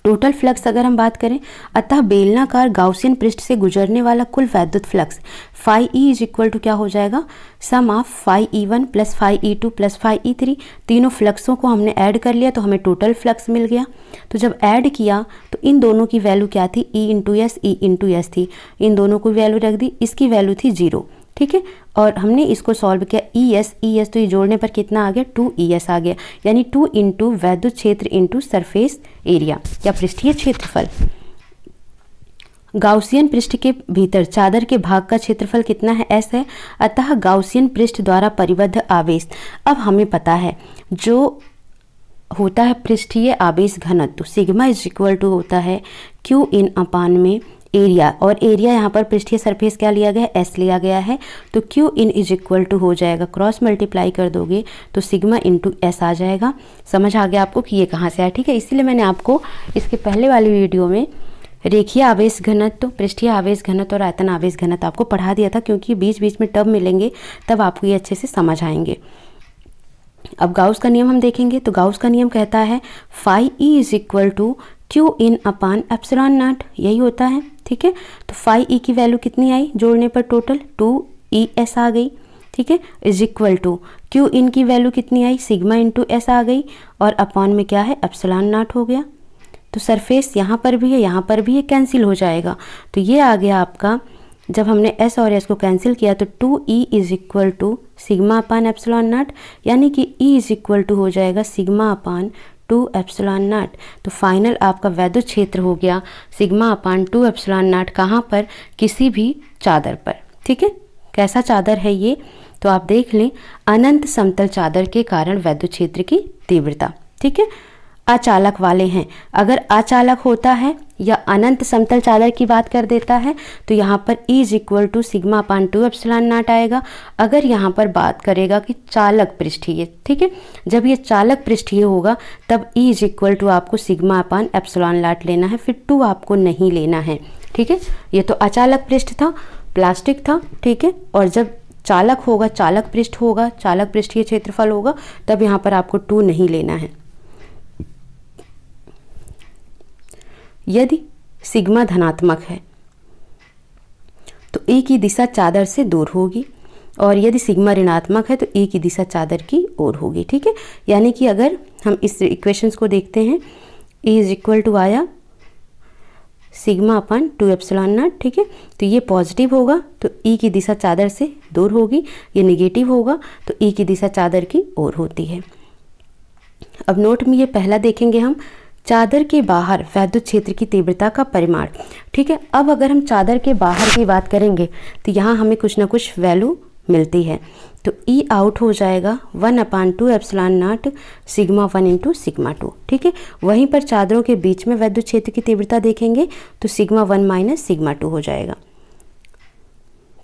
टोटल फ्लक्स अगर हम बात करें अतः बेलनाकार गाउसियन पृष्ठ से गुजरने वाला कुल वैद्युत flux phi E is equal to क्या हो जाएगा sum of phi E one plus phi E two plus phi E three तीनों फ्लक्सों को हमने ऐड कर लिया तो हमें टोटल फ्लक्स मिल गया तो जब ऐड किया तो इन दोनों की वैल्यू क्या थी E into S E into S थी इन दोनों को वैल्यू रख दी इसकी वैल्यू थी जीरो ठीक है और हमने इसको सॉल्व किया ई एस ई एस तो ये जोड़ने पर कितना आ गया टू ई एस आ गया यानी टू इंटू वैद्युत क्षेत्र इंटू सरफेस एरिया या पृष्ठीय क्षेत्रफल गाउसियन पृष्ठ के भीतर चादर के भाग का क्षेत्रफल कितना है एस है अतः गाउसियन पृष्ठ द्वारा परिबद्ध आवेश अब हमें पता है जो होता है पृष्ठीय आवेश घनत्व सिग्मा इज इक्वल टू होता है क्यू इन अपान में एरिया और एरिया यहाँ पर पृष्ठीय सरफेस क्या लिया गया है एस लिया गया है तो Q in is equal to हो जाएगा क्रॉस मल्टीप्लाई कर दोगे तो सिग्मा इंटू एस आ जाएगा समझ आ गया आपको कि ये कहाँ से आया ठीक है इसीलिए मैंने आपको इसके पहले वाली वीडियो में रेखीय आवेश घनत्व पृष्ठीय आवेश घनत्व और आयतन आवेश घनत्व आपको पढ़ा दिया था क्योंकि बीच बीच में टब मिलेंगे तब आपको ये अच्छे से समझ आएंगे अब गाउस का नियम हम देखेंगे तो गाउस का नियम कहता है phi E is equal to Q in upon epsilon naught यही होता है ठीक है तो फाइव ई e की वैल्यू कितनी आई जोड़ने पर total two E e S आ गई ठीक है is equal to Q in की वैल्यू कितनी आई सिग्मा इंटू एस आ गई और अपॉन में क्या है अपसलान नाट हो गया तो सरफेस यहाँ पर भी है यहाँ पर भी है कैंसिल हो जाएगा तो ये आ गया आपका जब हमने एस और एस को कैंसिल किया तो two E is equal to sigma upon epsilon naught यानी कि ई इज इक्वल टू हो जाएगा sigma upon two epsilon naught तो फाइनल आपका वैद्युत क्षेत्र हो गया sigma upon two epsilon naught कहाँ पर किसी भी चादर पर ठीक है कैसा चादर है ये तो आप देख लें अनंत समतल चादर के कारण वैद्युत क्षेत्र की तीव्रता ठीक है अचालक वाले हैं अगर अचालक होता है या अनंत समतल चादर की बात कर देता है तो यहाँ पर is equal to sigma upon two epsilon naught आएगा अगर यहाँ पर बात करेगा कि चालक पृष्ठीय ठीक है जब ये चालक पृष्ठीय होगा तब इज इक्वल टू आपको सिग्मा पान एप्सलान लाट लेना है फिर टू आपको नहीं लेना है ठीक है ये तो अचालक पृष्ठ था प्लास्टिक था ठीक है और जब चालक होगा चालक पृष्ठ होगा चालक पृष्ठीय क्षेत्रफल होगा तब यहाँ पर आपको टू नहीं लेना है यदि सिग्मा धनात्मक है तो ए की दिशा चादर से दूर होगी और यदि सिग्मा ऋणात्मक है तो ए की दिशा चादर की ओर होगी ठीक है यानी कि अगर हम इस इक्वेशंस को देखते हैं ए इज इक्वल टू आया sigma upon two epsilon naught ठीक है तो ये पॉजिटिव होगा तो ई की दिशा चादर से दूर होगी ये निगेटिव होगा तो ई की दिशा चादर की ओर होती है अब नोट में ये पहला देखेंगे हम चादर के बाहर वैद्युत क्षेत्र की तीव्रता का परिमाण ठीक है अब अगर हम चादर के बाहर की बात करेंगे तो यहाँ हमें कुछ ना कुछ वैल्यू मिलती है तो ई e आउट हो जाएगा one upon two epsilon naught sigma one into sigma two ठीक है वहीं पर चादरों के बीच में वैद्युत क्षेत्र की तीव्रता देखेंगे तो sigma one minus sigma two हो जाएगा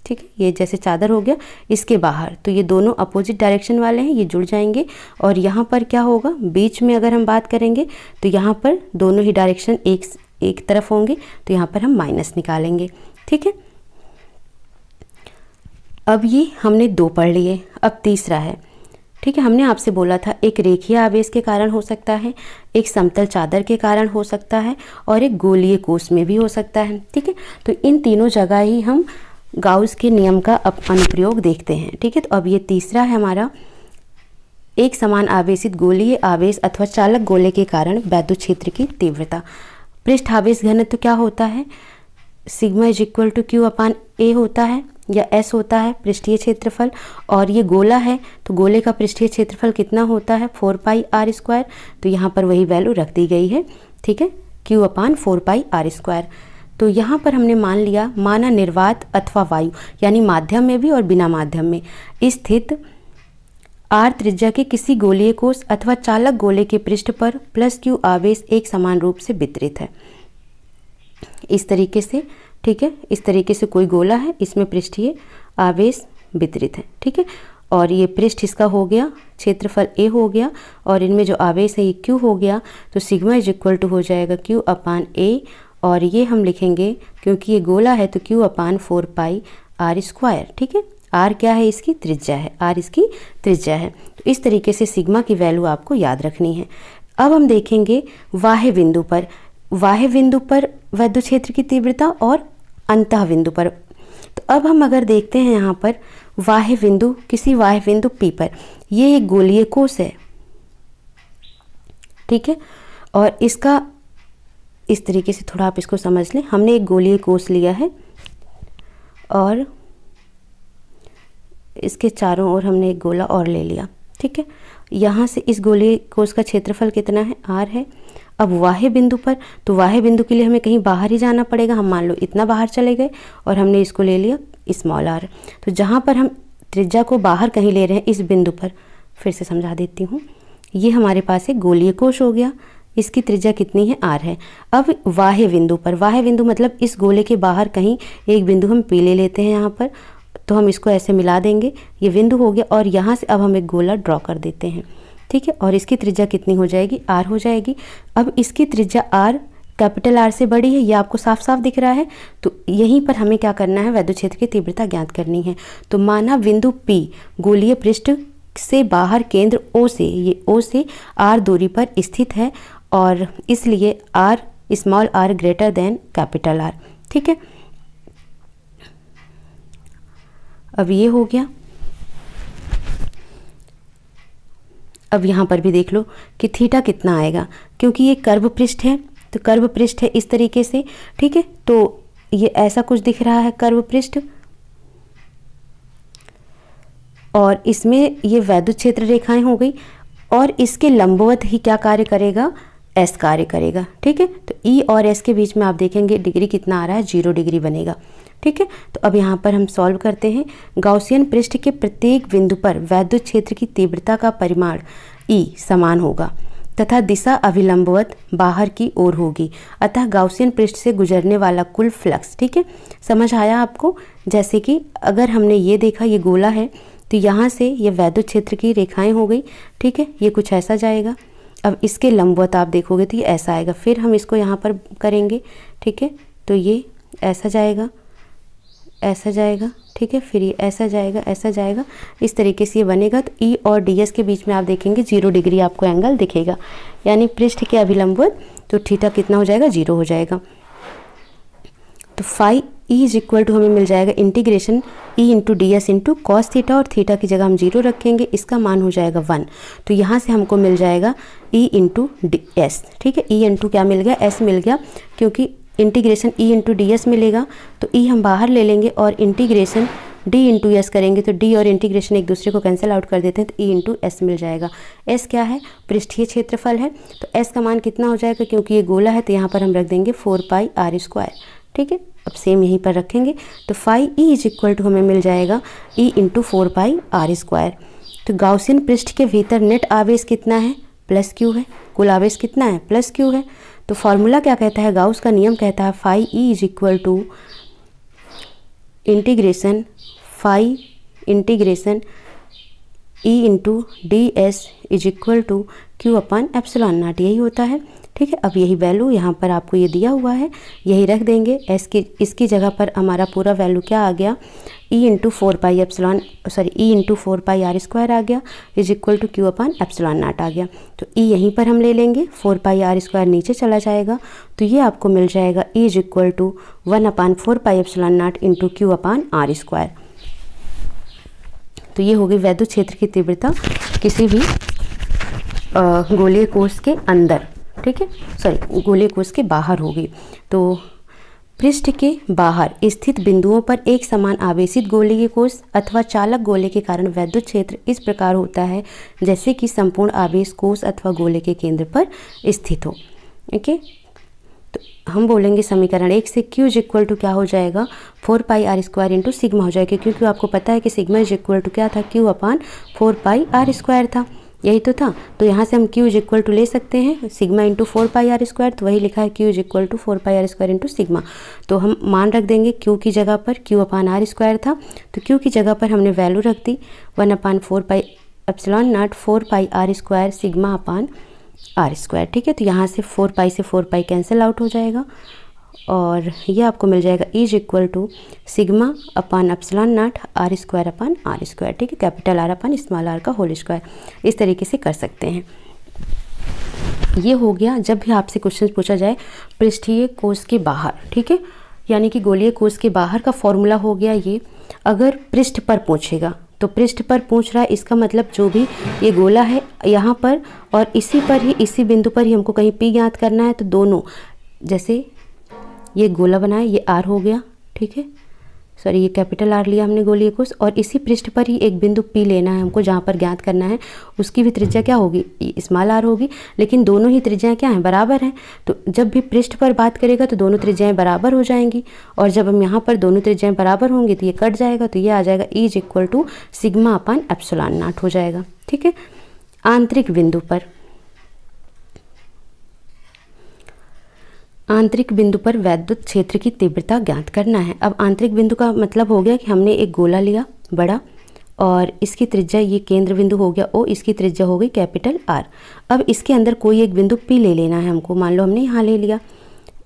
ठीक है ये जैसे चादर हो गया इसके बाहर तो ये दोनों अपोजिट डायरेक्शन वाले हैं ये जुड़ जाएंगे और यहाँ पर क्या होगा बीच में अगर हम बात करेंगे तो यहाँ पर दोनों ही डायरेक्शन एक एक तरफ होंगे तो यहाँ पर हम माइनस निकालेंगे ठीक है अब ये हमने दो पढ़ लिए अब तीसरा है ठीक है हमने आपसे बोला था एक रेखीय आवेश के कारण हो सकता है एक समतल चादर के कारण हो सकता है और एक गोलीय कोष में भी हो सकता है ठीक है तो इन तीनों जगह ही हम गाउस के नियम का अब अनुप्रयोग देखते हैं ठीक है तो अब ये तीसरा है हमारा एक समान आवेशित गोलीय आवेश अथवा चालक गोले के कारण वैद्युत क्षेत्र की तीव्रता पृष्ठ आवेश घनत्व तो क्या होता है sigma is equal to Q upon A होता है या एस होता है पृष्ठीय क्षेत्रफल और ये गोला है तो गोले का पृष्ठीय क्षेत्रफल कितना होता है फोर पाई आर स्क्वायर तो यहाँ पर वही वैल्यू रख दी गई है ठीक है Q upon four pi R square तो यहाँ पर हमने मान लिया माना निर्वात अथवा वायु यानी माध्यम में भी और बिना माध्यम में स्थित आर त्रिज्या के किसी गोलीय कोष अथवा चालक गोले के पृष्ठ पर प्लस क्यू आवेश एक समान रूप से वितरित है इस तरीके से ठीक है इस तरीके से कोई गोला है इसमें पृष्ठीय आवेश वितरित है ठीक है और ये पृष्ठ इसका हो गया क्षेत्रफल ए हो गया और इनमें जो आवेश है ये क्यू हो गया तो सिग्मा इज इक्वल टू हो जाएगा क्यू अपान ए और ये हम लिखेंगे क्योंकि ये गोला है तो Q upon four pi R square ठीक है आर क्या है इसकी त्रिज्या है आर इसकी त्रिज्या है तो इस तरीके से सिग्मा की वैल्यू आपको याद रखनी है अब हम देखेंगे वाह्य बिंदु पर वाह्य बिंदु पर वैद्य क्षेत्र की तीव्रता और अंतः बिंदु पर तो अब हम अगर देखते हैं यहाँ पर वाह्य बिंदु किसी वाह्य बिंदु पी पर ये एक गोलीय कोष है ठीक है और इसका इस तरीके से थोड़ा आप इसको समझ लें हमने एक गोलीय कोष लिया है और इसके चारों ओर हमने एक गोला और ले लिया ठीक है यहाँ से इस गोलीय कोष का क्षेत्रफल कितना है आर है अब वाहे बिंदु पर तो वाहे बिंदु के लिए हमें कहीं बाहर ही जाना पड़ेगा हम मान लो इतना बाहर चले गए और हमने इसको ले लिया स्मॉल आर तो जहाँ पर हम त्रिज्या को बाहर कहीं ले रहे हैं इस बिंदु पर फिर से समझा देती हूँ ये हमारे पास एक गोलीय कोश हो गया इसकी त्रिज्या कितनी है आर है अब वाह्य बिंदु पर वाह्य बिंदु मतलब इस गोले के बाहर कहीं एक बिंदु हम पी ले लेते हैं यहाँ पर तो हम इसको ऐसे मिला देंगे ये बिंदु हो गया और यहाँ से अब हम एक गोला ड्रॉ कर देते हैं ठीक है और इसकी त्रिज्या कितनी हो जाएगी आर हो जाएगी अब इसकी त्रिज्या आर कैपिटल आर से बड़ी है ये आपको साफ साफ दिख रहा है तो यहीं पर हमें क्या करना है वैद्य क्षेत्र की तीव्रता ज्ञात करनी है तो माना बिंदु पी गोलीय पृष्ठ से बाहर केंद्र ओ से ये ओ से आर दूरी पर स्थित है और इसलिए R small R greater than capital R ठीक है अब ये हो गया अब यहाँ पर भी देख लो कि थीटा कितना आएगा क्योंकि ये कर्व पृष्ठ है तो कर्व पृष्ठ है इस तरीके से ठीक है तो ये ऐसा कुछ दिख रहा है कर्व पृष्ठ और इसमें ये वैद्युत क्षेत्र रेखाएं हो गई और इसके लंबवत ही क्या कार्य करेगा एस कार्य करेगा ठीक है तो ई e और एस के बीच में आप देखेंगे डिग्री कितना आ रहा है जीरो डिग्री बनेगा ठीक है तो अब यहाँ पर हम सॉल्व करते हैं गाउसियन पृष्ठ के प्रत्येक बिंदु पर वैद्युत क्षेत्र की तीव्रता का परिमाण ई e समान होगा तथा दिशा अभिलंबवत बाहर की ओर होगी अतः गाउसियन पृष्ठ से गुजरने वाला कुल फ्लक्स ठीक है समझ आया आपको जैसे कि अगर हमने ये देखा ये गोला है तो यहाँ से ये वैद्युत क्षेत्र की रेखाएं हो गई ठीक है ये कुछ ऐसा जाएगा अब इसके लंबवत आप देखोगे तो ये ऐसा आएगा फिर हम इसको यहाँ पर करेंगे ठीक है तो ये ऐसा जाएगा ऐसा जाएगा ठीक है फिर ये ऐसा जाएगा ऐसा जाएगा इस तरीके से ये बनेगा तो ई e और डी एस के बीच में आप देखेंगे जीरो डिग्री आपको एंगल दिखेगा यानी पृष्ठ के अभिलंबवत तो ठीठा कितना हो जाएगा जीरो हो जाएगा तो phi E is equal to हमें मिल जाएगा integration E into D S into cos theta और थीटा की जगह हम जीरो रखेंगे इसका मान हो जाएगा वन तो यहाँ से हमको मिल जाएगा ई इंटू डी एस ठीक है ई e इंटू क्या मिल गया एस मिल गया क्योंकि integration E into D S मिलेगा तो ई e हम बाहर ले लेंगे और इंटीग्रेशन डी इंटू एस करेंगे तो डी और इंटीग्रेशन एक दूसरे को कैंसिल आउट कर देते हैं तो ई इंटू एस मिल जाएगा एस क्या है पृष्ठीय क्षेत्रफल है तो एस का मान कितना हो जाएगा क्योंकि ये गोला है तो यहाँ पर हम रख देंगे फोर पाई आर स्क्वायर ठीक है अब सेम यहीं पर रखेंगे तो phi E is equal to हमें मिल जाएगा E into four pi R square तो गाउसिन पृष्ठ के भीतर नेट आवेश कितना है प्लस क्यू है कुल आवेश कितना है प्लस क्यू है तो फार्मूला क्या कहता है गाउस का नियम कहता है phi E is equal to integration phi integration E into D S is equal to Q upon epsilon naught यही होता है ठीक है अब यही वैल्यू यहाँ पर आपको ये दिया हुआ है यही रख देंगे एस की इसकी जगह पर हमारा पूरा वैल्यू क्या आ गया E into four pi epsilon sorry E into four pi R square आ गया is equal to Q upon epsilon naught आ गया तो ई e यहीं पर हम ले लेंगे फोर पाई आर स्क्वायर नीचे चला जाएगा तो ये आपको मिल जाएगा E is equal to one upon four pi epsilon naught into Q upon R square तो ये होगी वैद्य क्षेत्र की तीव्रता किसी भी गोलीय कोष के अंदर ठीक है सॉरी गोले कोष के बाहर होगी तो पृष्ठ के बाहर स्थित बिंदुओं पर एक समान आवेशित के कोष अथवा चालक गोले के कारण वैद्युत क्षेत्र इस प्रकार होता है जैसे कि संपूर्ण आवेश कोष अथवा गोले के केंद्र पर स्थित हो ओके तो हम बोलेंगे समीकरण एक से क्यू इज इक्वल टू क्या हो जाएगा four pi R square into sigma हो जाएगा क्योंकि आपको पता है कि सिग्मा इज इक्वल टू क्या था Q upon four pi R square था यही तो था तो यहाँ से हम क्यू इज इक्वल टू ले सकते हैं sigma into four pi R square तो वही लिखा है Q is equal to four pi R square into sigma तो हम मान रख देंगे क्यू की जगह पर क्यू अपान आर स्क्वायर था तो क्यू की जगह पर हमने वैल्यू रख दी one upon four pi epsilon naught four pi R square sigma upon R square ठीक है तो यहाँ से फोर पाई से फोर पाई कैंसिल आउट हो जाएगा और ये आपको मिल जाएगा is equal to sigma upon epsilon naught R square upon R square ठीक है capital R upon small R का होल स्क्वायर इस तरीके से कर सकते हैं ये हो गया जब भी आपसे क्वेश्चन पूछा जाए पृष्ठीय कोष के बाहर ठीक है यानी कि गोलीय कोष के बाहर का फॉर्मूला हो गया ये अगर पृष्ठ पर पूछेगा तो पृष्ठ पर पूछ रहा है इसका मतलब जो भी ये गोला है यहाँ पर और इसी पर ही इसी बिंदु पर ही हमको कहीं पी ज्ञात करना है तो दोनों जैसे ये गोला बनाया ये आर हो गया ठीक है सॉरी ये कैपिटल आर लिया हमने गोली कोष और इसी पृष्ठ पर ही एक बिंदु पी लेना है हमको जहाँ पर ज्ञात करना है उसकी भी त्रिज्या क्या होगी इस्माल आर होगी लेकिन दोनों ही त्रिज्याएँ क्या हैं बराबर हैं तो जब भी पृष्ठ पर बात करेगा तो दोनों त्रिज्याएँ बराबर हो जाएंगी और जब हम यहाँ पर दोनों त्रिज्याएँ बराबर होंगी तो ये कट जाएगा तो ये आ जाएगा is equal to sigma upon epsilon naught हो जाएगा ठीक है आंतरिक बिंदु पर आंतरिक बिंदु पर वैद्युत क्षेत्र की तीव्रता ज्ञात करना है अब आंतरिक बिंदु का मतलब हो गया कि हमने एक गोला लिया बड़ा और इसकी त्रिज्या ये केंद्र बिंदु हो गया ओ इसकी त्रिज्या हो गई कैपिटल आर अब इसके अंदर कोई एक बिंदु पी ले लेना है हमको मान लो हमने यहाँ ले लिया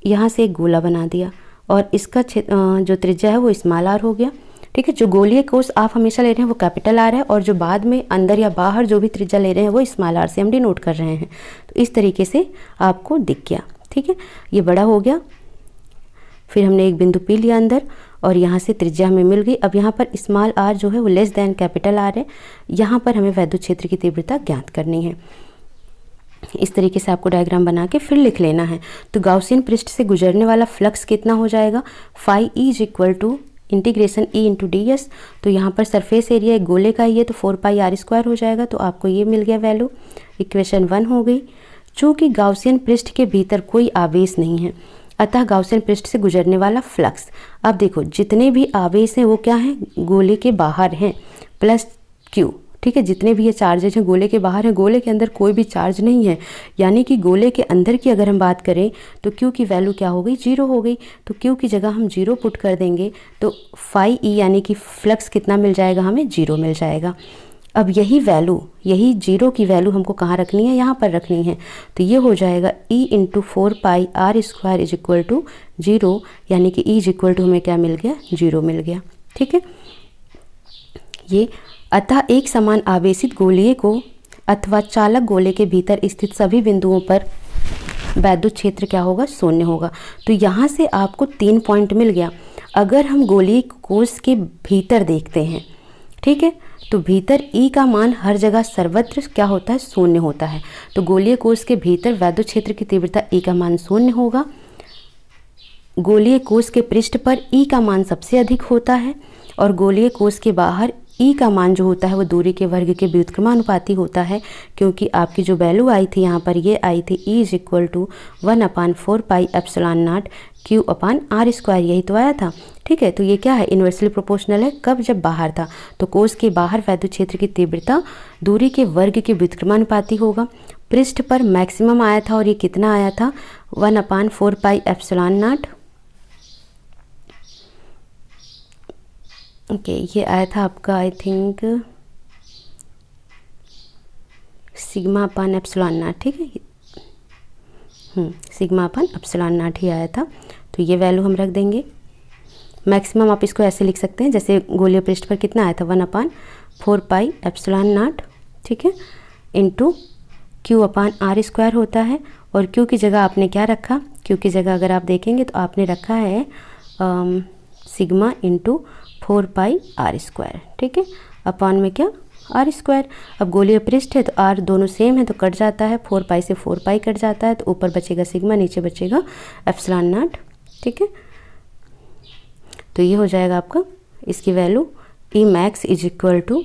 यहाँ से एक गोला बना दिया और इसका जो त्रिज्या है वो स्मॉल आर हो गया ठीक है जो गोलीय कोष आप हमेशा ले रहे हैं वो कैपिटल आर है और जो बाद में अंदर या बाहर जो भी त्रिज्या ले रहे हैं वो स्मॉल आर से हम डिनोट कर रहे हैं तो इस तरीके से आपको दिख गया ठीक है ये बड़ा हो गया फिर हमने एक बिंदु पी लिया अंदर और यहाँ से त्रिज्या हमें मिल गई अब यहाँ पर स्मॉल आर जो है वो लेस देन कैपिटल आर है यहाँ पर हमें वैद्युत क्षेत्र की तीव्रता ज्ञात करनी है इस तरीके से आपको डायग्राम बना के फिर लिख लेना है तो गाउसियन पृष्ठ से गुजरने वाला फ्लक्स कितना हो जाएगा phi E is equal to integration E into D S तो यहाँ पर सरफेस एरिया एक गोले का ही है तो फोर पाई आर स्क्वायर हो जाएगा तो आपको ये मिल गया वैल्यू इक्वेशन वन हो गई चूँकि गाउसियन पृष्ठ के भीतर कोई आवेश नहीं है अतः गाउसियन पृष्ठ से गुजरने वाला फ्लक्स अब देखो जितने भी आवेश हैं वो क्या हैं गोले के बाहर हैं प्लस क्यू ठीक है जितने भी ये चार्जेज हैं गोले के बाहर हैं गोले के अंदर कोई भी चार्ज नहीं है यानी कि गोले के अंदर की अगर हम बात करें तो क्यू की वैल्यू क्या हो गई जीरो हो गई तो क्यू की जगह हम जीरो पुट कर देंगे तो फाइव ई e यानी कि फ्लक्स कितना मिल जाएगा हमें जीरो मिल जाएगा अब यही वैल्यू यही जीरो की वैल्यू हमको कहाँ रखनी है यहाँ पर रखनी है तो ये हो जाएगा E into four pi R square is equal to zero यानी कि ई इज इक्वल टू हमें क्या मिल गया जीरो मिल गया ठीक है ये अतः एक समान आवेशित गोलिए को अथवा चालक गोले के भीतर स्थित सभी बिंदुओं पर वैद्युत क्षेत्र क्या होगा शून्य होगा तो यहाँ से आपको तीन पॉइंट मिल गया अगर हम गोली कोष के भीतर देखते हैं ठीक है तो भीतर ई का मान हर जगह सर्वत्र क्या होता है शून्य होता है तो गोलीय कोष के भीतर वैद्य क्षेत्र की तीव्रता ई का मान शून्य होगा गोलीय कोष के पृष्ठ पर ई का मान सबसे अधिक होता है और गोलीय कोष के बाहर ई e का मान जो होता है वो दूरी के वर्ग के व्युत्क्रमानुपाती होता है क्योंकि आपकी जो वैल्यू आई थी यहाँ पर ये आई थी E is equal to one upon four pi epsilon naught Q upon R square यही तो आया था ठीक है तो ये क्या है इन्वर्सली प्रोपोर्शनल है कब जब बाहर था तो कोर्स के बाहर वैद्य क्षेत्र की तीव्रता दूरी के वर्ग के व्युत्क्रमानुपाती होगा पृष्ठ पर मैक्सिमम आया था और ये कितना आया था one upon four pi epsilon naught okay ये आया था आपका I think sigma upon epsilon naught ठीक है सिग्मा अपन एप्सलॉन नाट ही आया था तो ये वैल्यू हम रख देंगे मैक्सिमम आप इसको ऐसे लिख सकते हैं जैसे गोलिया पृष्ठ पर कितना आया था one upon four pi epsilon naught ठीक है two Q upon R square होता है और क्यू की जगह आपने क्या रखा क्यू की जगह अगर आप देखेंगे तो आपने रखा है sigma um, into four pi R square ठीक है अपॉन में क्या आर स्क्वायर अब गोली पृष्ठ है तो आर दोनों सेम है तो कट जाता है फोर पाई से फोर पाई कट जाता है तो ऊपर बचेगा सिग्मा नीचे बचेगा एप्सलान नाट ठीक है तो ये हो जाएगा आपका इसकी value E max is equal to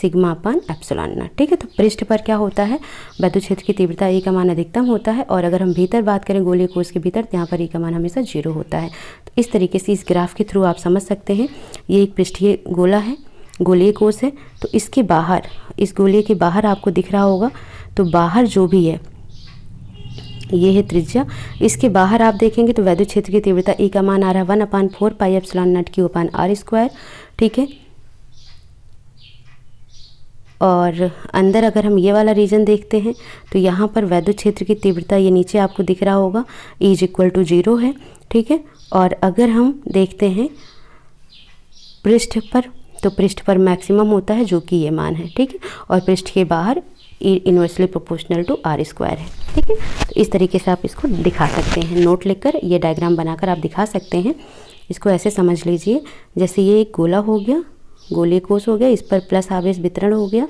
sigma upon epsilon naught ठीक है तो पृष्ठ पर क्या होता है वैद्य क्षेत्र की तीव्रता ए का मान अधिकतम होता है और अगर हम भीतर बात करें गोलीय कोष के भीतर तो यहाँ पर ए का मान हमेशा जीरो होता है तो इस तरीके से इस ग्राफ के थ्रू आप समझ सकते हैं ये एक पृष्ठीय गोला है गोलीय कोष है तो इसके बाहर इस गोलीय के बाहर आपको दिख रहा होगा तो बाहर जो भी है ये है त्रिज्या इसके बाहर आप देखेंगे तो वैद्य क्षेत्र की तीव्रता ए का मान आ रहा है one upon four pi epsilon naught की ओपान आर स्क्वायर ठीक है और अंदर अगर हम ये वाला रीजन देखते हैं तो यहाँ पर वैद्युत क्षेत्र की तीव्रता ये नीचे आपको दिख रहा होगा इज इक्वल टू जीरो है ठीक है और अगर हम देखते हैं पृष्ठ पर तो पृष्ठ पर मैक्सिमम होता है जो कि ये मान है ठीक है और पृष्ठ के बाहर inversely proportional to R square है ठीक है तो इस तरीके से आप इसको दिखा सकते हैं नोट लेकर ये डायग्राम बनाकर आप दिखा सकते हैं इसको ऐसे समझ लीजिए जैसे ये एक गोला हो गया गोले कोष हो गया इस पर प्लस आवेश वितरण हो गया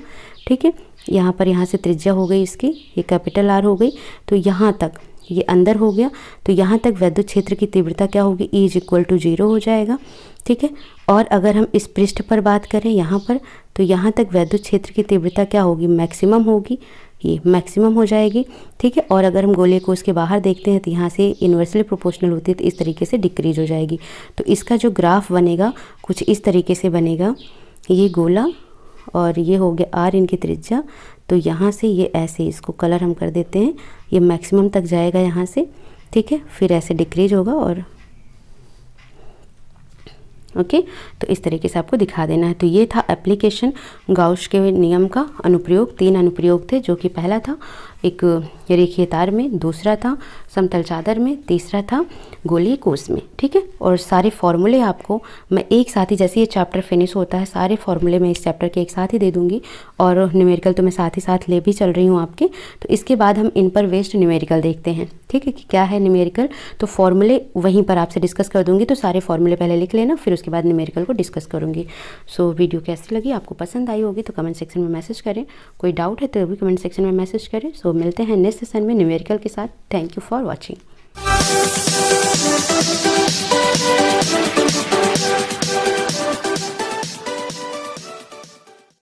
ठीक है यहाँ पर यहाँ से त्रिज्या हो गई इसकी ये कैपिटल आर हो गई तो यहाँ तक ये अंदर हो गया तो यहाँ तक वैद्युत क्षेत्र की तीव्रता क्या होगी E is equal to zero हो जाएगा ठीक है और अगर हम इस पृष्ठ पर बात करें यहाँ पर तो यहाँ तक वैद्युत क्षेत्र की तीव्रता क्या होगी मैक्सिमम होगी ये मैक्सिमम हो जाएगी ठीक है और अगर हम गोले को उसके बाहर देखते हैं तो यहाँ से इन्वर्सली प्रोपोर्शनल होती है तो इस तरीके से डिक्रीज हो जाएगी तो इसका जो ग्राफ बनेगा कुछ इस तरीके से बनेगा ये गोला और ये हो गया आर इनकी त्रिज्या तो यहाँ से ये ऐसे इसको कलर हम कर देते हैं ये मैक्सिमम तक जाएगा यहाँ से ठीक है फिर ऐसे डिक्रीज होगा और ओके तो इस तरीके से आपको दिखा देना है तो ये था एप्लीकेशन गाउश के नियम का अनुप्रयोग तीन अनुप्रयोग थे जो कि पहला था एक रेखीय तार में दूसरा था समतल चादर में तीसरा था गोली कोर्स में ठीक है और सारे फॉर्मूले आपको मैं एक साथ ही जैसे ये चैप्टर फिनिश होता है सारे फॉर्मूले मैं इस चैप्टर के एक साथ ही दे दूँगी और न्यूमेरिकल तो मैं साथ ही साथ ले भी चल रही हूँ आपके तो इसके बाद हम इन पर वेस्ट न्यूमेरिकल देखते हैं ठीक है कि क्या है न्यूमेरिकल तो फॉर्मूले वहीं पर आपसे डिस्कस कर दूँगी तो सारे फॉर्मूले पहले लिख लेना फिर उसके बाद न्यूमेरिकल को डिस्कस करूँगी सो वीडियो कैसी लगी आपको पसंद आई होगी तो कमेंट सेक्शन में मैसेज करें कोई डाउट है तो भी कमेंट सेक्शन में मैसेज करें सो मिलते हैं नेक्स्ट सेशन में न्यूमेरिकल के साथ thank you for watching Música